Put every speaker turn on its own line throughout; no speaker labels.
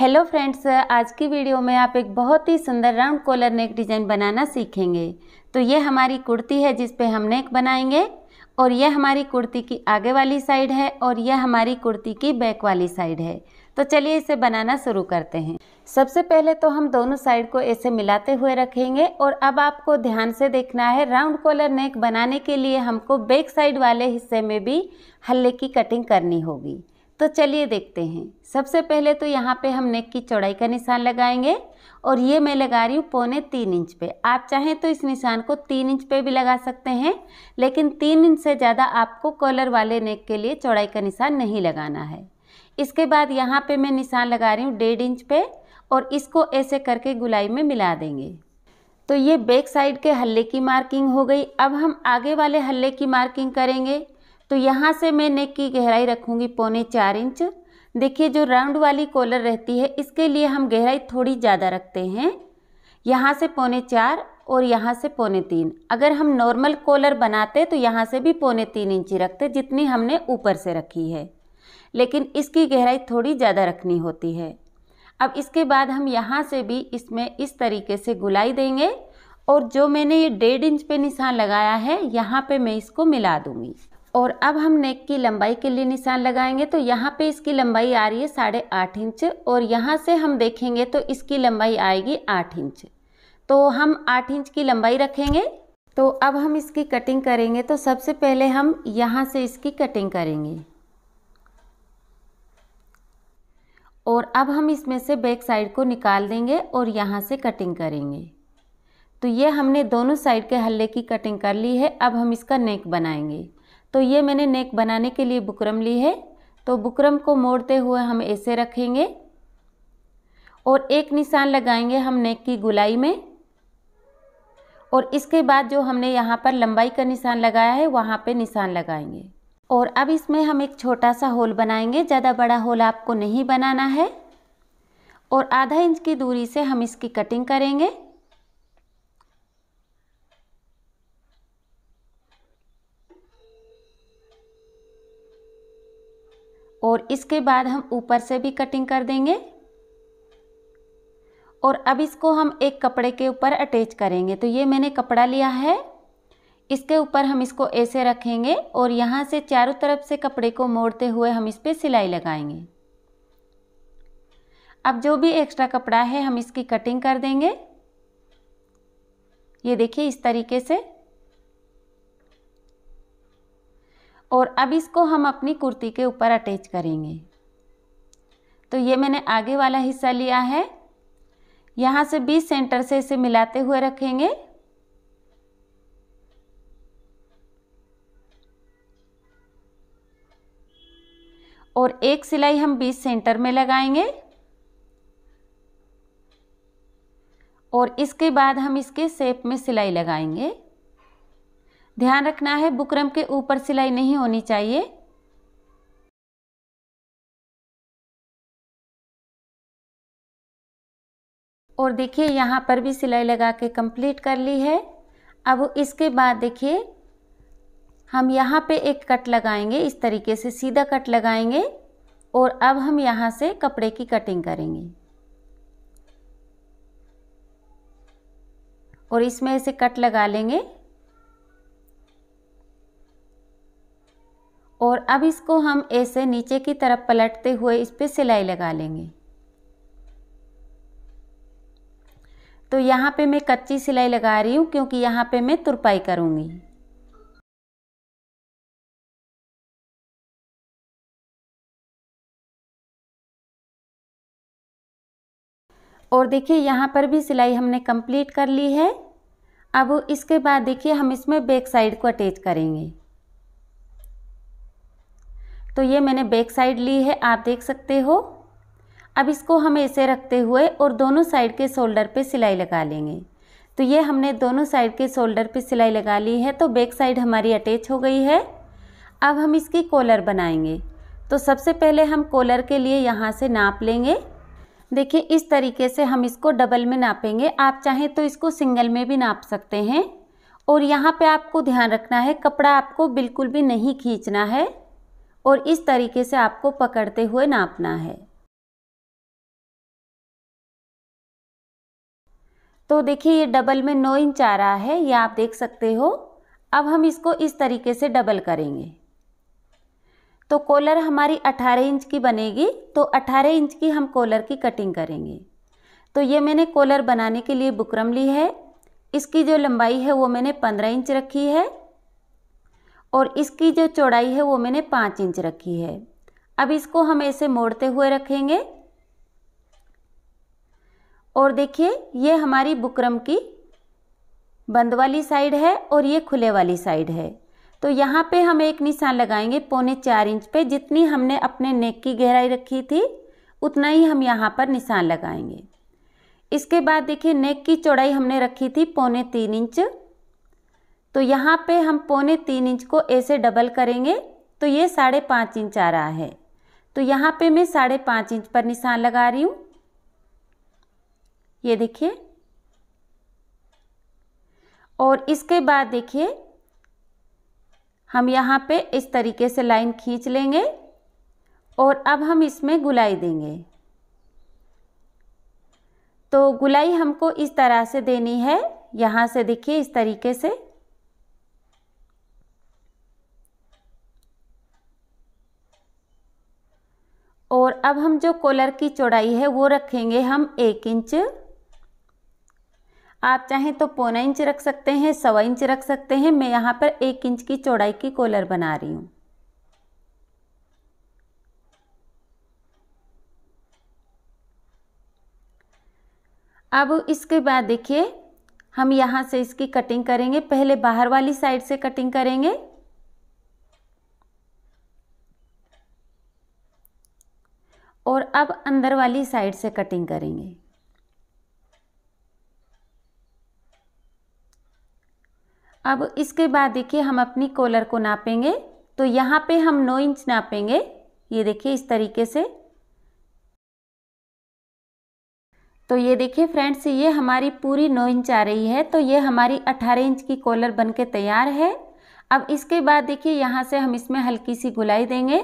hello friends आज की video में आप एक बहुत ही सुंदर राउंड कॉलर नेक डिज़ाइन बनाना सीखेंगे तो ये हमारी कुर्ती है जिस पे हम नेक बनाएंगे और यह हमारी कुर्ती की आगे वाली साइड है और यह हमारी कुर्ती की बैक वाली साइड है तो चलिए इसे बनाना शुरू करते हैं सबसे पहले तो हम दोनों साइड को ऐसे मिलाते हुए रखेंगे और अब आपको ध्यान से देखना है राउंड कॉलर नेक बनाने के लिए हमको बैक साइड वाले हिस्से में भी हल्ले की कटिंग करनी होगी तो चलिए देखते हैं सबसे पहले तो यहाँ पे हम नेक की चौड़ाई का निशान लगाएंगे और ये मैं लगा रही हूँ पौने तीन इंच पे आप चाहें तो इस निशान को तीन इंच पे भी लगा सकते हैं लेकिन तीन इंच से ज़्यादा आपको कॉलर वाले नेक के लिए चौड़ाई का निशान नहीं लगाना है इसके बाद यहाँ पे मैं निशान लगा रही हूँ डेढ़ इंच पे और इसको ऐसे करके गुलाई में मिला देंगे तो ये बैक साइड के हल्ले की मार्किंग हो गई अब हम आगे वाले हल्ले की मार्किंग करेंगे तो यहाँ से मैं नेक की गहराई रखूँगी पौने चार इंच देखिए जो राउंड वाली कॉलर रहती है इसके लिए हम गहराई थोड़ी ज़्यादा रखते हैं यहाँ से पौने चार और यहाँ से पौने तीन अगर हम नॉर्मल कॉलर बनाते तो यहाँ से भी पौने तीन इंची रखते जितनी हमने ऊपर से रखी है लेकिन इसकी गहराई थोड़ी ज़्यादा रखनी होती है अब इसके बाद हम यहाँ से भी इसमें इस तरीके से गुलाई देंगे और जो मैंने ये डेढ़ इंच पे निशान लगाया है यहाँ पे मैं इसको मिला दूँगी और अब हम नेक की लंबाई के लिए निशान लगाएंगे तो यहाँ पे इसकी लंबाई आ रही है साढ़े आठ इंच और यहाँ से हम देखेंगे तो इसकी लंबाई आएगी आठ इंच तो हम आठ इंच की लंबाई रखेंगे तो अब हम इसकी कटिंग करेंगे तो सबसे पहले हम यहाँ से इसकी कटिंग करेंगे और अब हम इसमें से बैक साइड को निकाल देंगे और यहाँ से कटिंग करेंगे तो ये हमने दोनों साइड के हल्ले की कटिंग कर ली है अब हम इसका नेक बनाएंगे तो ये मैंने नेक बनाने के लिए बुकरम ली है तो बुकरम को मोड़ते हुए हम ऐसे रखेंगे और एक निशान लगाएंगे हम नेक की गुलाई में और इसके बाद जो हमने यहाँ पर लंबाई का निशान लगाया है वहाँ पे निशान लगाएंगे और अब इसमें हम एक छोटा सा होल बनाएंगे ज़्यादा बड़ा होल आपको नहीं बनाना है और आधा इंच की दूरी से हम इसकी कटिंग करेंगे और इसके बाद हम ऊपर से भी कटिंग कर देंगे और अब इसको हम एक कपड़े के ऊपर अटैच करेंगे तो ये मैंने कपड़ा लिया है इसके ऊपर हम इसको ऐसे रखेंगे और यहाँ से चारों तरफ से कपड़े को मोड़ते हुए हम इस पर सिलाई लगाएंगे अब जो भी एक्स्ट्रा कपड़ा है हम इसकी कटिंग कर देंगे ये देखिए इस तरीके से और अब इसको हम अपनी कुर्ती के ऊपर अटैच करेंगे तो ये मैंने आगे वाला हिस्सा लिया है यहाँ से बीस सेंटर से इसे मिलाते हुए रखेंगे और एक सिलाई हम बीस सेंटर में लगाएंगे और इसके बाद हम इसके शेप में सिलाई लगाएंगे ध्यान रखना है बुकरम के ऊपर सिलाई नहीं होनी चाहिए और देखिए यहाँ पर भी सिलाई लगा के कंप्लीट कर ली है अब इसके बाद देखिए हम यहाँ पे एक कट लगाएंगे इस तरीके से सीधा कट लगाएंगे और अब हम यहाँ से कपड़े की कटिंग करेंगे और इसमें ऐसे कट लगा लेंगे और अब इसको हम ऐसे नीचे की तरफ पलटते हुए इस पर सिलाई लगा लेंगे तो यहाँ पे मैं कच्ची सिलाई लगा रही हूँ क्योंकि यहाँ पे मैं तुरपाई करूँगी और देखिए यहाँ पर भी सिलाई हमने कंप्लीट कर ली है अब इसके बाद देखिए हम इसमें बैक साइड को अटैच करेंगे तो ये मैंने बैक साइड ली है आप देख सकते हो अब इसको हम ऐसे रखते हुए और दोनों साइड के शोल्डर पे सिलाई लगा लेंगे तो ये हमने दोनों साइड के शोल्डर पे सिलाई लगा ली है तो बैक साइड हमारी अटैच हो गई है अब हम इसकी कॉलर बनाएंगे तो सबसे पहले हम कॉलर के लिए यहाँ से नाप लेंगे देखिए इस तरीके से हम इसको डबल में नापेंगे आप चाहें तो इसको सिंगल में भी नाप सकते हैं और यहाँ पे आपको ध्यान रखना है कपड़ा आपको बिल्कुल भी नहीं खींचना है और इस तरीके से आपको पकड़ते हुए नापना है तो देखिए ये डबल में नौ इंच आ रहा है ये आप देख सकते हो अब हम इसको इस तरीके से डबल करेंगे तो कॉलर हमारी 18 इंच की बनेगी तो 18 इंच की हम कॉलर की कटिंग करेंगे तो ये मैंने कॉलर बनाने के लिए बुकरम ली है इसकी जो लंबाई है वो मैंने 15 इंच रखी है और इसकी जो चौड़ाई है वो मैंने पाँच इंच रखी है अब इसको हम ऐसे मोड़ते हुए रखेंगे और देखिए ये हमारी बुकरम की बंद वाली साइड है और ये खुले वाली साइड है तो यहाँ पे हम एक निशान लगाएंगे पौने चार इंच पे जितनी हमने अपने नेक की गहराई रखी थी उतना ही हम यहाँ पर निशान लगाएंगे इसके बाद देखिए नेक की चौड़ाई हमने रखी थी पौने तीन इंच तो यहाँ पे हम पौने तीन इंच को ऐसे डबल करेंगे तो ये साढ़े पाँच इंच आ रहा है तो यहाँ पे मैं साढ़े पाँच इंच पर निशान लगा रही हूँ ये देखिए और इसके बाद देखिए हम यहाँ पे इस तरीके से लाइन खींच लेंगे और अब हम इसमें गुलाई देंगे तो गुलाई हमको इस तरह से देनी है यहाँ से देखिए इस तरीके से और अब हम जो कॉलर की चौड़ाई है वो रखेंगे हम एक इंच आप चाहें तो पौना इंच रख सकते हैं सवा इंच रख सकते हैं मैं यहाँ पर एक इंच की चौड़ाई की कॉलर बना रही हूँ अब इसके बाद देखिए हम यहाँ से इसकी कटिंग करेंगे पहले बाहर वाली साइड से कटिंग करेंगे और अब अंदर वाली साइड से कटिंग करेंगे अब इसके बाद देखिए हम अपनी कॉलर को नापेंगे तो यहाँ पे हम 9 इंच नापेंगे ये देखिए इस तरीके से तो ये देखिए फ्रेंड्स ये हमारी पूरी 9 इंच आ रही है तो ये हमारी 18 इंच की कॉलर बनके तैयार है अब इसके बाद देखिए यहाँ से हम इसमें हल्की सी गुलाई देंगे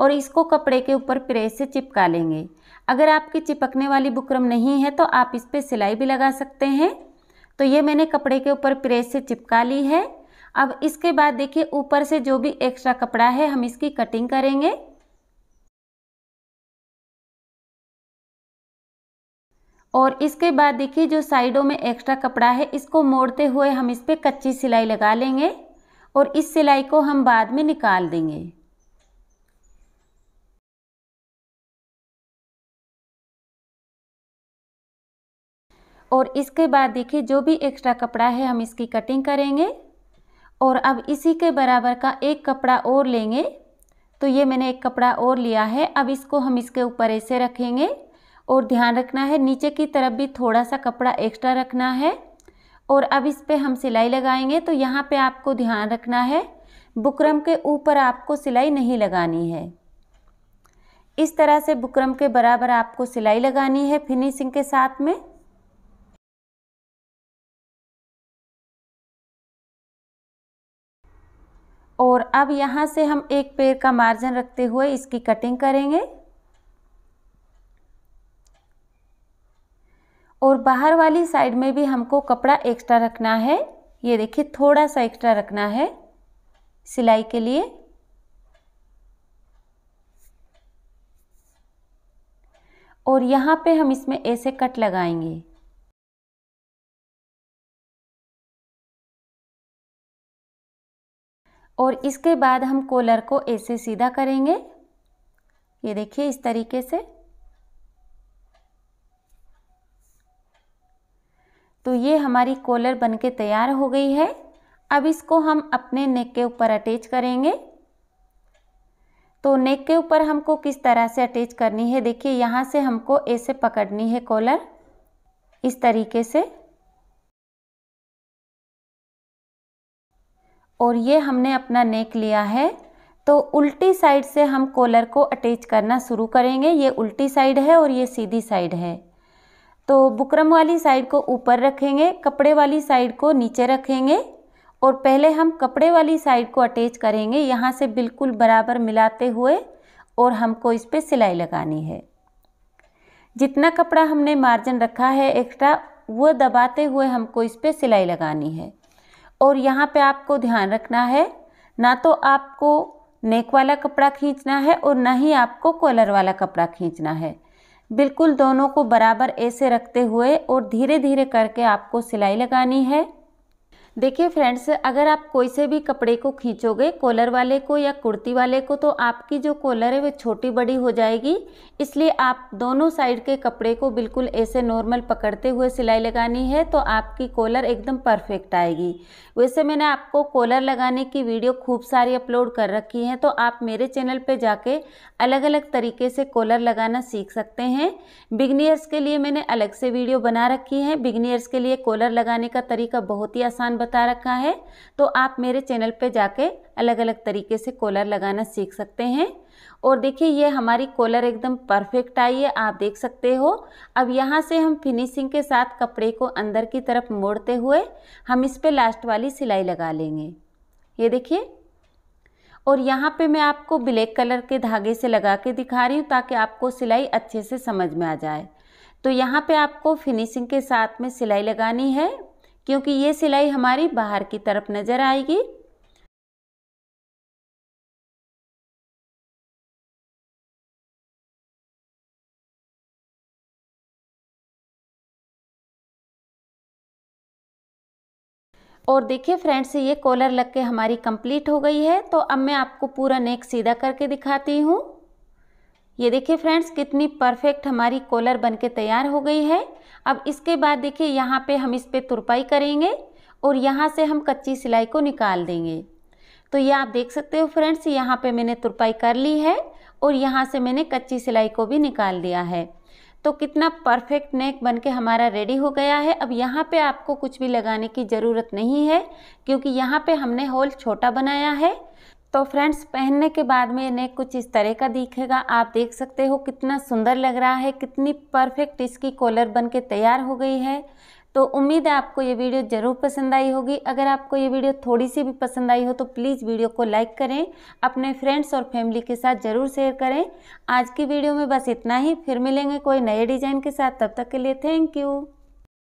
और इसको कपड़े के ऊपर प्रेस से चिपका लेंगे अगर आपकी चिपकने वाली बुकरम नहीं है तो आप इस पर सिलाई भी लगा सकते हैं तो ये मैंने कपड़े के ऊपर प्रेस से चिपका ली है अब इसके बाद देखिए ऊपर से जो भी एक्स्ट्रा कपड़ा है हम इसकी कटिंग करेंगे और इसके बाद देखिए जो साइडों में एक्स्ट्रा कपड़ा है इसको मोड़ते हुए हम इस पर कच्ची सिलाई लगा लेंगे और इस सिलाई को हम बाद में निकाल देंगे और इसके बाद देखिए जो भी एक्स्ट्रा कपड़ा है हम इसकी कटिंग करेंगे और अब इसी के बराबर का एक कपड़ा और लेंगे तो ये मैंने एक कपड़ा और लिया है अब इसको हम इसके ऊपर ऐसे रखेंगे और ध्यान रखना है नीचे की तरफ भी थोड़ा सा कपड़ा एक्स्ट्रा रखना है और अब इस पर हम सिलाई लगाएंगे तो यहाँ पे आपको ध्यान रखना है बुकरम के ऊपर आपको सिलाई नहीं लगानी है इस तरह से बुकरम के बराबर आपको सिलाई लगानी है फिनिशिंग के साथ में और अब यहाँ से हम एक पेड़ का मार्जिन रखते हुए इसकी कटिंग करेंगे और बाहर वाली साइड में भी हमको कपड़ा एक्स्ट्रा रखना है ये देखिए थोड़ा सा एक्स्ट्रा रखना है सिलाई के लिए और यहाँ पे हम इसमें ऐसे कट लगाएंगे और इसके बाद हम कॉलर को ऐसे सीधा करेंगे ये देखिए इस तरीके से तो ये हमारी कॉलर बनके तैयार हो गई है अब इसको हम अपने नेक के ऊपर अटैच करेंगे तो नेक के ऊपर हमको किस तरह से अटैच करनी है देखिए यहाँ से हमको ऐसे पकड़नी है कॉलर इस तरीके से और ये हमने अपना नेक लिया है तो उल्टी साइड से हम कॉलर को अटैच करना शुरू करेंगे ये उल्टी साइड है और ये सीधी साइड है तो बुकरम वाली साइड को ऊपर रखेंगे कपड़े वाली साइड को नीचे रखेंगे और पहले हम कपड़े वाली साइड को अटैच करेंगे यहाँ से बिल्कुल बराबर मिलाते हुए और हमको इस पर सिलाई लगानी है जितना कपड़ा हमने मार्जिन रखा है एक्स्ट्रा वो दबाते हुए हमको इस पर सिलाई लगानी है और यहाँ पे आपको ध्यान रखना है ना तो आपको नेक वाला कपड़ा खींचना है और ना ही आपको कॉलर वाला कपड़ा खींचना है बिल्कुल दोनों को बराबर ऐसे रखते हुए और धीरे धीरे करके आपको सिलाई लगानी है देखिए फ्रेंड्स अगर आप कोई से भी कपड़े को खींचोगे कॉलर वाले को या कुर्ती वाले को तो आपकी जो कॉलर है वो छोटी बड़ी हो जाएगी इसलिए आप दोनों साइड के कपड़े को बिल्कुल ऐसे नॉर्मल पकड़ते हुए सिलाई लगानी है तो आपकी कॉलर एकदम परफेक्ट आएगी वैसे मैंने आपको कॉलर लगाने की वीडियो खूब सारी अपलोड कर रखी है तो आप मेरे चैनल पर जाके अलग अलग तरीके से कॉलर लगाना सीख सकते हैं बिगनियर्स के लिए मैंने अलग से वीडियो बना रखी है बिगनियर्स के लिए कॉलर लगाने का तरीका बहुत ही आसान बता रखा है तो आप मेरे चैनल पे जाके अलग अलग तरीके से कॉलर लगाना सीख सकते हैं और देखिए ये हमारी कॉलर एकदम परफेक्ट आई है आप देख सकते हो अब यहाँ से हम फिनिशिंग के साथ कपड़े को अंदर की तरफ मोड़ते हुए हम इस पर लास्ट वाली सिलाई लगा लेंगे ये देखिए और यहाँ पे मैं आपको ब्लैक कलर के धागे से लगा के दिखा रही हूँ ताकि आपको सिलाई अच्छे से समझ में आ जाए तो यहाँ पे आपको फिनिशिंग के साथ में सिलाई लगानी है क्योंकि ये सिलाई हमारी बाहर की तरफ नज़र आएगी और देखिए फ्रेंड्स ये कॉलर लग के हमारी कंप्लीट हो गई है तो अब मैं आपको पूरा नेक सीधा करके दिखाती हूँ ये देखिए फ्रेंड्स कितनी परफेक्ट हमारी कॉलर बनके तैयार हो गई है अब इसके बाद देखिए यहाँ पे हम इस पर तुरपाई करेंगे और यहाँ से हम कच्ची सिलाई को निकाल देंगे तो ये आप देख सकते हो फ्रेंड्स यहाँ पे मैंने तुरपाई कर ली है और यहाँ से मैंने कच्ची सिलाई को भी निकाल दिया है तो कितना परफेक्ट नेक बनके हमारा रेडी हो गया है अब यहाँ पे आपको कुछ भी लगाने की ज़रूरत नहीं है क्योंकि यहाँ पे हमने होल छोटा बनाया है तो फ्रेंड्स पहनने के बाद में नेक कुछ इस तरह का दिखेगा आप देख सकते हो कितना सुंदर लग रहा है कितनी परफेक्ट इसकी कॉलर बन के तैयार हो गई है तो उम्मीद है आपको ये वीडियो ज़रूर पसंद आई होगी अगर आपको ये वीडियो थोड़ी सी भी पसंद आई हो तो प्लीज़ वीडियो को लाइक करें अपने फ्रेंड्स और फैमिली के साथ ज़रूर शेयर करें आज की वीडियो में बस इतना ही फिर मिलेंगे कोई नए डिज़ाइन के साथ तब तक के लिए थैंक यू